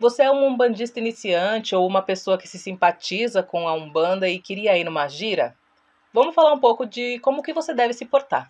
Você é um umbandista iniciante ou uma pessoa que se simpatiza com a umbanda e queria ir numa gira? Vamos falar um pouco de como que você deve se portar.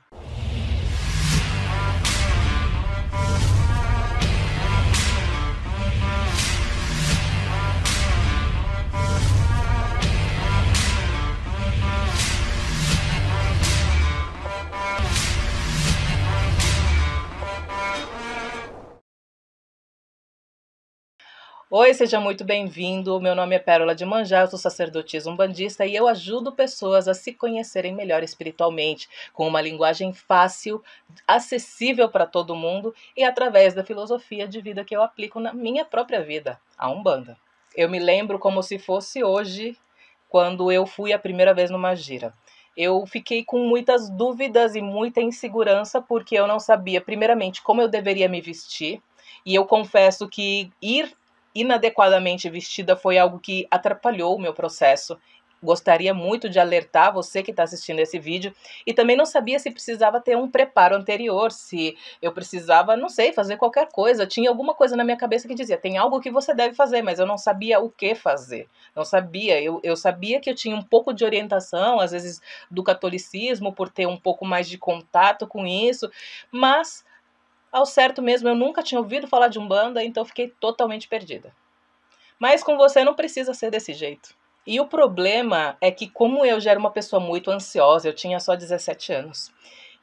Oi, seja muito bem-vindo. Meu nome é Pérola de Manjá, eu sou sacerdotisa umbandista e eu ajudo pessoas a se conhecerem melhor espiritualmente, com uma linguagem fácil, acessível para todo mundo e através da filosofia de vida que eu aplico na minha própria vida, a Umbanda. Eu me lembro como se fosse hoje, quando eu fui a primeira vez numa gira eu fiquei com muitas dúvidas e muita insegurança porque eu não sabia, primeiramente, como eu deveria me vestir. E eu confesso que ir inadequadamente vestida foi algo que atrapalhou o meu processo. Gostaria muito de alertar você que está assistindo esse vídeo e também não sabia se precisava ter um preparo anterior, se eu precisava, não sei, fazer qualquer coisa. Tinha alguma coisa na minha cabeça que dizia: tem algo que você deve fazer, mas eu não sabia o que fazer. Não sabia. Eu, eu sabia que eu tinha um pouco de orientação, às vezes do catolicismo, por ter um pouco mais de contato com isso, mas ao certo mesmo, eu nunca tinha ouvido falar de Umbanda, então fiquei totalmente perdida. Mas com você não precisa ser desse jeito. E o problema é que, como eu já era uma pessoa muito ansiosa, eu tinha só 17 anos.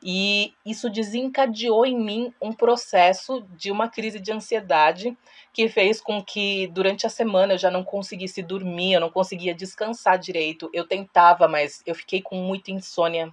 E isso desencadeou em mim um processo de uma crise de ansiedade que fez com que durante a semana eu já não conseguisse dormir, eu não conseguia descansar direito. Eu tentava, mas eu fiquei com muita insônia.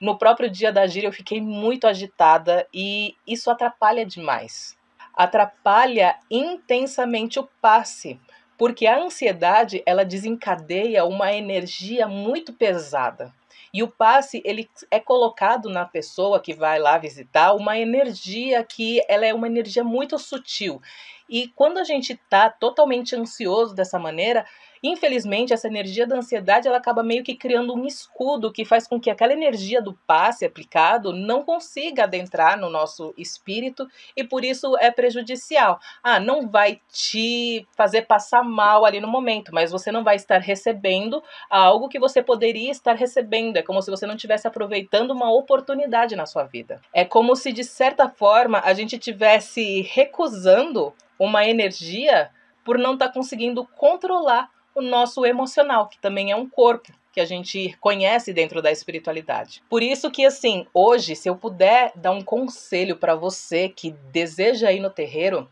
No próprio dia da gira, eu fiquei muito agitada e isso atrapalha demais. Atrapalha intensamente o passe, porque a ansiedade ela desencadeia uma energia muito pesada. E o passe, ele é colocado na pessoa que vai lá visitar uma energia que ela é uma energia muito sutil e quando a gente está totalmente ansioso dessa maneira, infelizmente essa energia da ansiedade ela acaba meio que criando um escudo que faz com que aquela energia do passe aplicado não consiga adentrar no nosso espírito e por isso é prejudicial. Ah, não vai te fazer passar mal ali no momento, mas você não vai estar recebendo algo que você poderia estar recebendo. É como se você não estivesse aproveitando uma oportunidade na sua vida. É como se de certa forma a gente tivesse recusando uma energia por não estar tá conseguindo controlar o nosso emocional, que também é um corpo que a gente conhece dentro da espiritualidade. Por isso que assim, hoje, se eu puder dar um conselho para você que deseja ir no terreiro,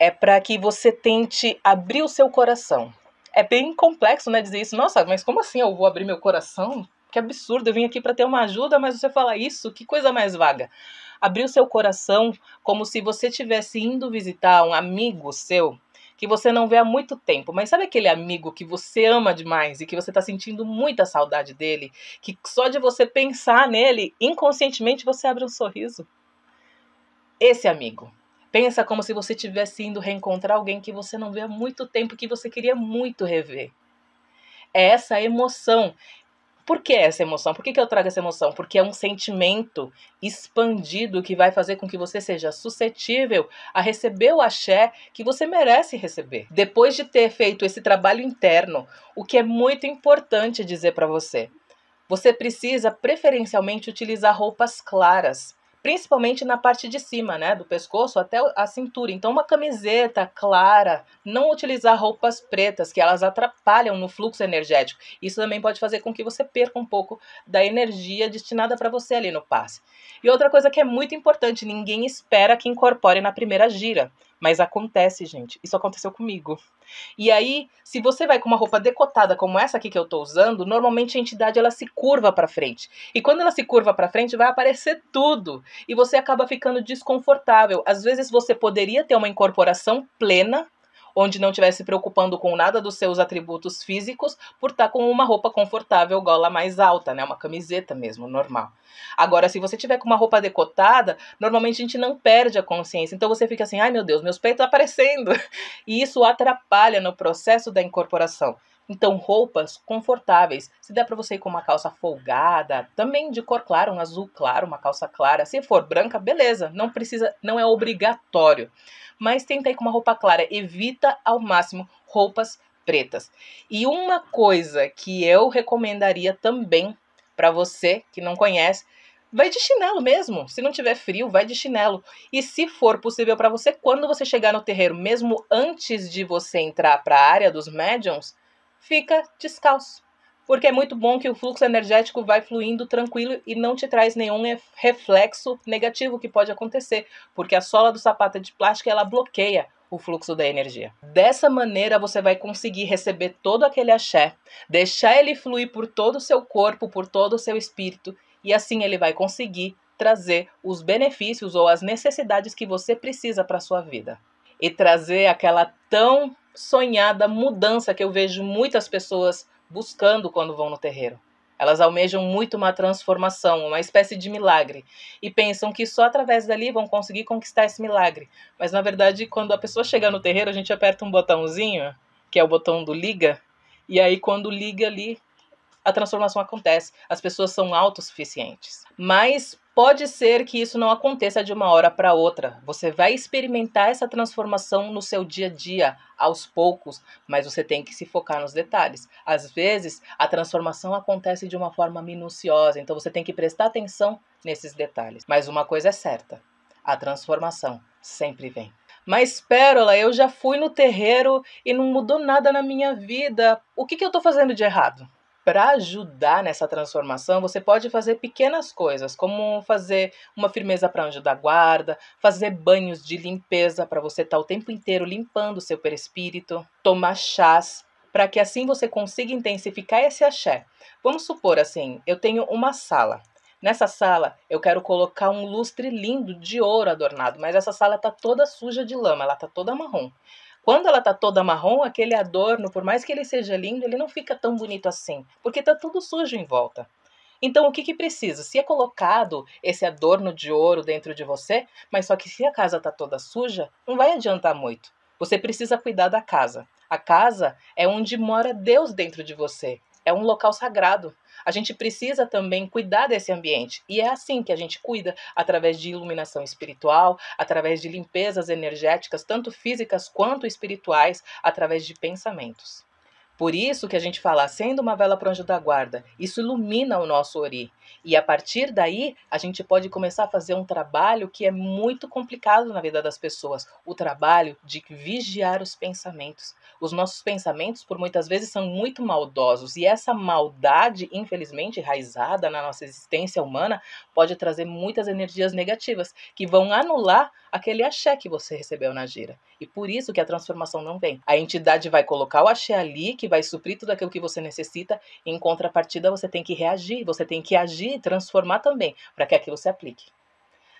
é para que você tente abrir o seu coração. É bem complexo, né, dizer isso. Nossa, mas como assim eu vou abrir meu coração que absurdo, eu vim aqui para ter uma ajuda, mas você fala isso, que coisa mais vaga. Abrir o seu coração como se você estivesse indo visitar um amigo seu que você não vê há muito tempo, mas sabe aquele amigo que você ama demais e que você está sentindo muita saudade dele, que só de você pensar nele, inconscientemente você abre um sorriso? Esse amigo. Pensa como se você estivesse indo reencontrar alguém que você não vê há muito tempo, que você queria muito rever. É essa emoção, por que essa emoção? Por que, que eu trago essa emoção? Porque é um sentimento expandido que vai fazer com que você seja suscetível a receber o axé que você merece receber. Depois de ter feito esse trabalho interno, o que é muito importante dizer para você. Você precisa preferencialmente utilizar roupas claras principalmente na parte de cima, né, do pescoço até a cintura. Então, uma camiseta clara, não utilizar roupas pretas, que elas atrapalham no fluxo energético. Isso também pode fazer com que você perca um pouco da energia destinada para você ali no passe. E outra coisa que é muito importante, ninguém espera que incorpore na primeira gira. Mas acontece, gente. Isso aconteceu comigo. E aí, se você vai com uma roupa decotada como essa aqui que eu tô usando, normalmente a entidade ela se curva para frente. E quando ela se curva para frente, vai aparecer tudo. E você acaba ficando desconfortável. Às vezes você poderia ter uma incorporação plena onde não estiver se preocupando com nada dos seus atributos físicos, por estar tá com uma roupa confortável, gola mais alta, né? Uma camiseta mesmo, normal. Agora, se você tiver com uma roupa decotada, normalmente a gente não perde a consciência. Então você fica assim, ai meu Deus, meus peitos tá aparecendo. E isso atrapalha no processo da incorporação. Então, roupas confortáveis. Se der para você ir com uma calça folgada, também de cor clara, um azul claro, uma calça clara. Se for branca, beleza, não precisa, não é obrigatório. Mas tenta ir com uma roupa clara, evita ao máximo roupas pretas. E uma coisa que eu recomendaria também para você que não conhece, vai de chinelo mesmo. Se não tiver frio, vai de chinelo. E se for possível para você, quando você chegar no terreiro, mesmo antes de você entrar para a área dos médiums, fica descalço, porque é muito bom que o fluxo energético vai fluindo tranquilo e não te traz nenhum reflexo negativo que pode acontecer, porque a sola do sapato é de plástico ela bloqueia o fluxo da energia. Dessa maneira você vai conseguir receber todo aquele axé, deixar ele fluir por todo o seu corpo, por todo o seu espírito, e assim ele vai conseguir trazer os benefícios ou as necessidades que você precisa para sua vida e trazer aquela tão sonhada mudança que eu vejo muitas pessoas buscando quando vão no terreiro. Elas almejam muito uma transformação, uma espécie de milagre, e pensam que só através dali vão conseguir conquistar esse milagre. Mas na verdade, quando a pessoa chega no terreiro, a gente aperta um botãozinho, que é o botão do liga, e aí quando liga ali, a transformação acontece. As pessoas são autossuficientes. Mas Pode ser que isso não aconteça de uma hora para outra. Você vai experimentar essa transformação no seu dia a dia, aos poucos, mas você tem que se focar nos detalhes. Às vezes, a transformação acontece de uma forma minuciosa, então você tem que prestar atenção nesses detalhes. Mas uma coisa é certa: a transformação sempre vem. Mas Pérola, eu já fui no terreiro e não mudou nada na minha vida. O que, que eu estou fazendo de errado? para ajudar nessa transformação, você pode fazer pequenas coisas, como fazer uma firmeza para anjo da guarda, fazer banhos de limpeza para você estar tá o tempo inteiro limpando o seu perispírito, tomar chás para que assim você consiga intensificar esse axé. Vamos supor assim, eu tenho uma sala. Nessa sala eu quero colocar um lustre lindo de ouro adornado, mas essa sala está toda suja de lama, ela está toda marrom. Quando ela tá toda marrom, aquele adorno, por mais que ele seja lindo, ele não fica tão bonito assim, porque tá tudo sujo em volta. Então, o que, que precisa? Se é colocado esse adorno de ouro dentro de você, mas só que se a casa tá toda suja, não vai adiantar muito. Você precisa cuidar da casa. A casa é onde mora Deus dentro de você é um local sagrado. A gente precisa também cuidar desse ambiente. E é assim que a gente cuida, através de iluminação espiritual, através de limpezas energéticas, tanto físicas quanto espirituais, através de pensamentos. Por isso que a gente fala, acenda uma vela para o anjo da guarda. Isso ilumina o nosso ori. E a partir daí, a gente pode começar a fazer um trabalho que é muito complicado na vida das pessoas. O trabalho de vigiar os pensamentos. Os nossos pensamentos, por muitas vezes, são muito maldosos. E essa maldade, infelizmente, enraizada na nossa existência humana, pode trazer muitas energias negativas, que vão anular aquele axé que você recebeu na gira. E por isso que a transformação não vem. A entidade vai colocar o axé ali, que vai suprir tudo aquilo que você necessita, em contrapartida você tem que reagir, você tem que agir e transformar também para que aquilo se aplique.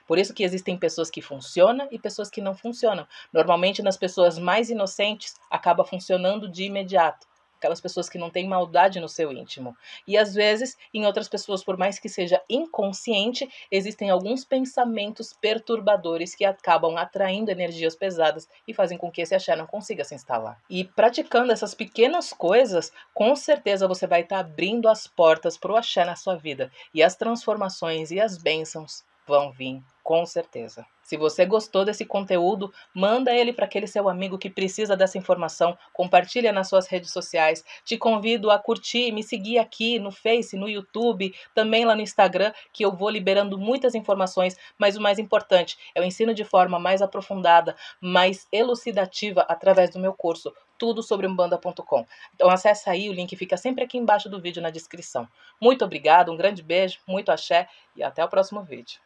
Por isso que existem pessoas que funcionam e pessoas que não funcionam. Normalmente nas pessoas mais inocentes acaba funcionando de imediato aquelas pessoas que não têm maldade no seu íntimo. E às vezes, em outras pessoas, por mais que seja inconsciente, existem alguns pensamentos perturbadores que acabam atraindo energias pesadas e fazem com que esse axé não consiga se instalar. E praticando essas pequenas coisas, com certeza você vai estar tá abrindo as portas para o axé na sua vida e as transformações e as bênçãos vão vir com certeza. Se você gostou desse conteúdo, manda ele para aquele seu amigo que precisa dessa informação, compartilha nas suas redes sociais. Te convido a curtir, me seguir aqui no Face, no YouTube, também lá no Instagram, que eu vou liberando muitas informações, mas o mais importante, eu ensino de forma mais aprofundada, mais elucidativa através do meu curso, tudo sobre umbanda.com. Então acessa aí, o link fica sempre aqui embaixo do vídeo na descrição. Muito obrigado, um grande beijo, muito axé e até o próximo vídeo.